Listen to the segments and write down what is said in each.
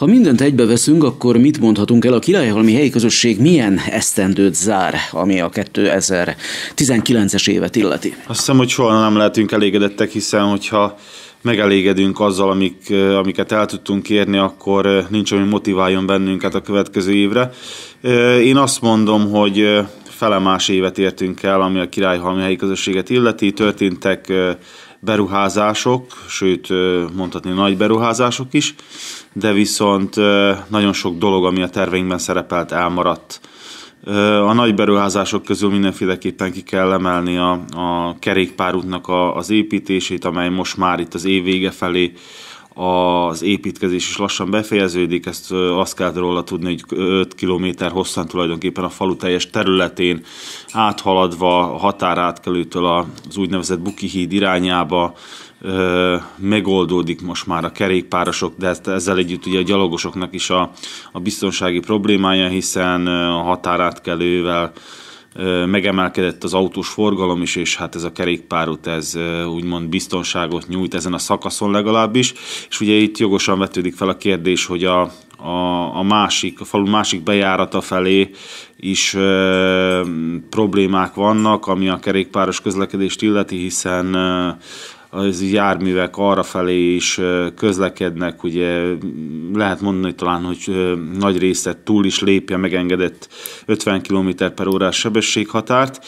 Ha mindent egybeveszünk, akkor mit mondhatunk el a királyhalmi helyi közösség milyen esztendőt zár, ami a 2019-es évet illeti? Azt hiszem, hogy soha nem lehetünk elégedettek, hiszen hogyha megelégedünk azzal, amik, amiket el tudtunk érni, akkor eh, nincs, ami motiváljon bennünket a következő évre. Eh, én azt mondom, hogy eh, fele más évet értünk el, ami a királyhalmi helyi közösséget illeti. Történtek beruházások, sőt mondhatni nagy beruházások is, de viszont nagyon sok dolog, ami a terveinkben szerepelt, elmaradt. A nagy beruházások közül mindenféleképpen ki kell emelni a, a kerékpárútnak a, az építését, amely most már itt az év vége felé az építkezés is lassan befejeződik, ezt azt kell róla tudni, hogy 5 km hosszan tulajdonképpen a falu teljes területén áthaladva a határátkelőtől az úgynevezett Buki híd irányába megoldódik most már a kerékpárosok, de ezzel együtt ugye a gyalogosoknak is a, a biztonsági problémája, hiszen a határátkelővel megemelkedett az autós forgalom is, és hát ez a kerékpárút ez úgymond biztonságot nyújt ezen a szakaszon legalábbis, és ugye itt jogosan vetődik fel a kérdés, hogy a, a, a másik, a falu másik bejárata felé is ö, problémák vannak, ami a kerékpáros közlekedést illeti, hiszen ö, az járművek arrafelé is közlekednek, ugye lehet mondani talán, hogy nagy részlet túl is lépje megengedett 50 km per órás sebességhatárt,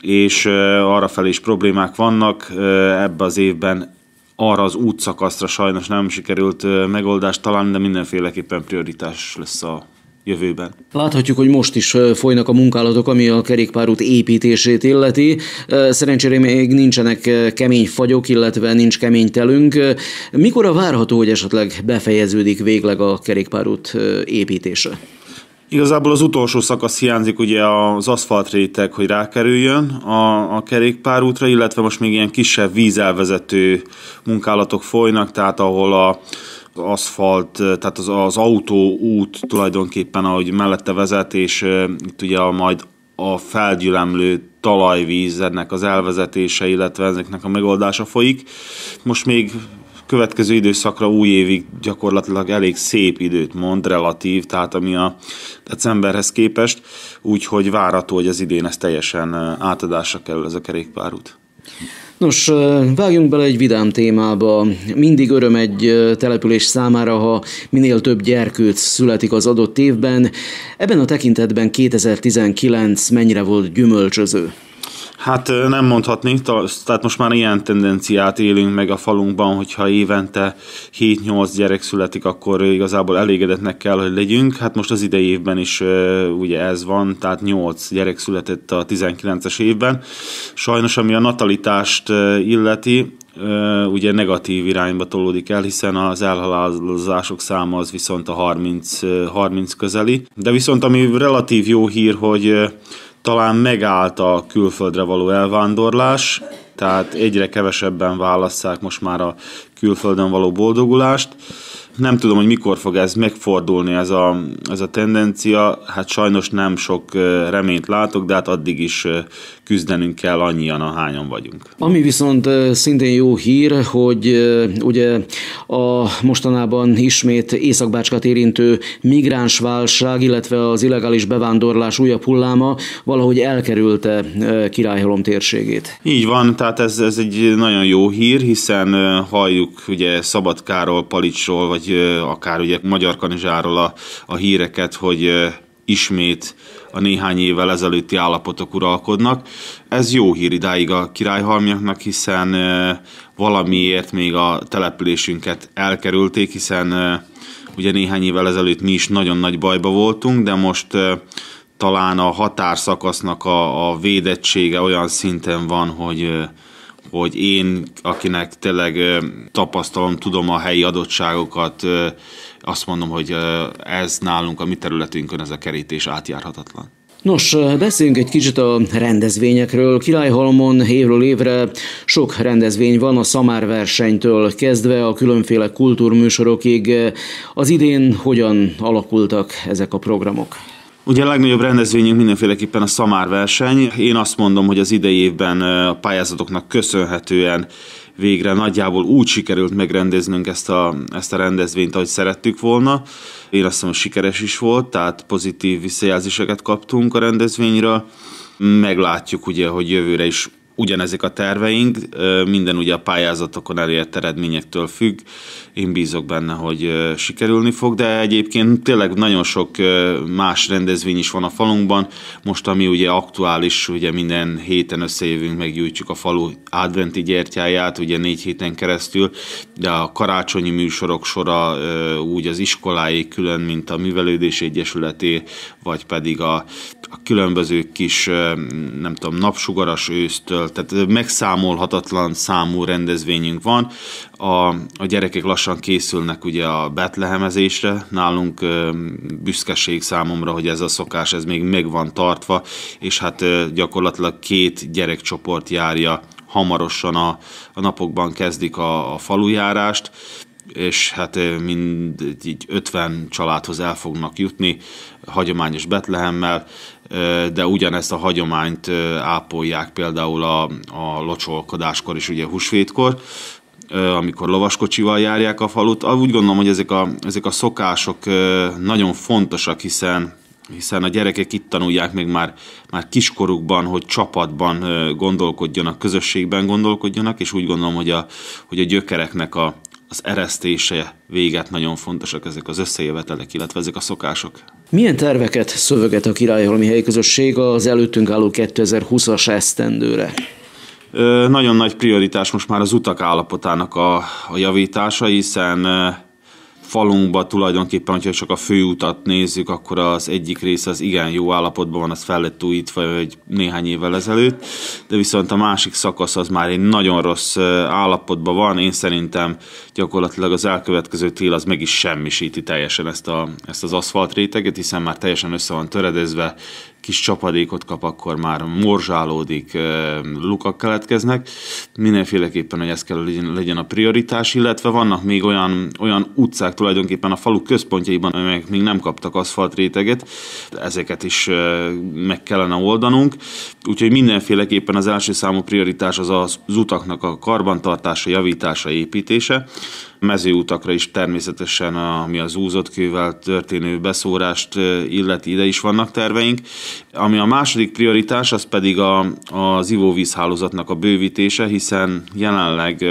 és arrafelé is problémák vannak. Ebbe az évben arra az útszakaszra sajnos nem sikerült megoldást találni, de mindenféleképpen prioritás lesz a jövőben. Láthatjuk, hogy most is folynak a munkálatok, ami a kerékpárút építését illeti. Szerencsére még nincsenek kemény fagyok, illetve nincs kemény telünk. Mikor a várható, hogy esetleg befejeződik végleg a kerékpárút építése? Igazából az utolsó szakasz hiányzik ugye az aszfaltréteg, hogy rákerüljön a, a kerékpárútra, illetve most még ilyen kisebb vízelvezető munkálatok folynak, tehát ahol a az aszfalt, tehát az, az autóút tulajdonképpen, ahogy mellette vezet, és itt ugye a, majd a felgyülemlő talajvíz ennek az elvezetése, illetve ezeknek a megoldása folyik. Most még következő időszakra új évig gyakorlatilag elég szép időt mond, relatív, tehát ami a decemberhez képest, úgyhogy várató, hogy az idén ez teljesen átadásra kerül ez a kerékpárút. Nos, vágjunk bele egy vidám témába. Mindig öröm egy település számára, ha minél több gyerkőc születik az adott évben. Ebben a tekintetben 2019 mennyire volt gyümölcsöző? Hát nem mondhatni, tehát most már ilyen tendenciát élünk meg a falunkban, hogyha évente 7-8 gyerek születik, akkor igazából elégedetnek kell, hogy legyünk. Hát most az idei évben is ugye ez van, tehát 8 gyerek született a 19-es évben. Sajnos, ami a natalitást illeti, ugye negatív irányba tolódik el, hiszen az elhalálozások száma az viszont a 30, 30 közeli. De viszont ami relatív jó hír, hogy talán megállt a külföldre való elvándorlás, tehát egyre kevesebben válasszák most már a külföldön való boldogulást nem tudom, hogy mikor fog ez megfordulni, ez a, ez a tendencia. Hát sajnos nem sok reményt látok, de hát addig is küzdenünk kell annyian, ahányan vagyunk. Ami viszont szintén jó hír, hogy ugye a mostanában ismét északbácskat érintő migránsválság, illetve az illegális bevándorlás újabb hulláma valahogy elkerülte Királyhalom térségét. Így van, tehát ez, ez egy nagyon jó hír, hiszen halljuk ugye Szabadkáról, Palicsról, vagy vagy akár ugye Magyar Kanizsáról a, a híreket, hogy ismét a néhány évvel ezelőtti állapotok uralkodnak. Ez jó hír idáig a királyhalmiaknak, hiszen valamiért még a településünket elkerülték, hiszen ugye néhány évvel ezelőtt mi is nagyon nagy bajba voltunk, de most talán a határszakasznak a, a védettsége olyan szinten van, hogy hogy én, akinek tényleg tapasztalom, tudom a helyi adottságokat, azt mondom, hogy ez nálunk a mi területünkön ez a kerítés átjárhatatlan. Nos, beszéljünk egy kicsit a rendezvényekről. Királyhalmon évről évre sok rendezvény van, a szamárversenytől kezdve a különféle kultúrműsorokig. Az idén hogyan alakultak ezek a programok? Ugye a legnagyobb rendezvényünk mindenféleképpen a Szamár verseny. Én azt mondom, hogy az idei évben a pályázatoknak köszönhetően végre nagyjából úgy sikerült megrendeznünk ezt a, ezt a rendezvényt, ahogy szerettük volna. Én azt mondom, sikeres is volt, tehát pozitív visszajelzéseket kaptunk a rendezvényről. Meglátjuk ugye, hogy jövőre is ugyanezek a terveink, minden ugye a pályázatokon elért eredményektől függ. Én bízok benne, hogy sikerülni fog, de egyébként tényleg nagyon sok más rendezvény is van a falunkban. Most, ami ugye aktuális, ugye minden héten összejövünk, meggyűjtjük a falu adventi gyertyáját, ugye négy héten keresztül, de a karácsonyi műsorok sora úgy az iskoláé külön, mint a Művelődés Egyesületé, vagy pedig a a különböző kis, nem tudom, napsugaras ősztől, tehát megszámolhatatlan számú rendezvényünk van. A, a gyerekek lassan készülnek ugye a betlehemezésre, nálunk büszkeség számomra, hogy ez a szokás, ez még meg van tartva, és hát gyakorlatilag két gyerekcsoport járja hamarosan a, a napokban kezdik a, a falujárást, és hát mind így 50 családhoz el fognak jutni hagyományos Betlehemmel, de ugyanezt a hagyományt ápolják például a, a locsolkodáskor is, ugye húsvétkor, amikor lovaskocsival járják a falut. Úgy gondolom, hogy ezek a, ezek a szokások nagyon fontosak, hiszen hiszen a gyerekek itt tanulják még már, már kiskorukban, hogy csapatban gondolkodjanak, közösségben gondolkodjanak, és úgy gondolom, hogy a, hogy a gyökereknek a, az eresztése véget nagyon fontosak ezek az összejövetelek, illetve ezek a szokások. Milyen terveket szöveget a Királyhalmi Helyi Közösség az előttünk álló 2020-as esztendőre? nagyon nagy prioritás most már az utak állapotának a, a javítása, hiszen falunkba tulajdonképpen, hogyha csak a főutat nézzük, akkor az egyik része az igen jó állapotban van, az fel lett újítva egy néhány évvel ezelőtt, de viszont a másik szakasz az már egy nagyon rossz állapotban van, én szerintem gyakorlatilag az elkövetkező tél az meg is semmisíti teljesen ezt, a, ezt az aszfalt réteget, hiszen már teljesen össze van töredezve, kis csapadékot kap, akkor már morzsálódik, lukak keletkeznek. Mindenféleképpen, hogy ez kell legyen a prioritás, illetve vannak még olyan, olyan utcák, tulajdonképpen a falu központjaiban, amelyek még nem kaptak aszfalt réteget, ezeket is meg kellene oldanunk. Úgyhogy mindenféleképpen az első számú prioritás az az utaknak a karbantartása, javítása, építése mezőutakra is természetesen, ami az úzott kővel történő beszórást illeti, ide is vannak terveink. Ami a második prioritás, az pedig a, az ivóvízhálózatnak a bővítése, hiszen jelenleg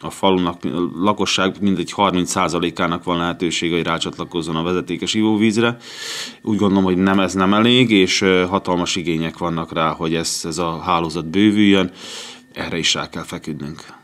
a falunak lakosság mindegy 30%-ának van lehetősége, hogy rácsatlakozzon a vezetékes ivóvízre. Úgy gondolom, hogy nem ez nem elég, és hatalmas igények vannak rá, hogy ez, ez a hálózat bővüljön. Erre is rá kell feküdnünk.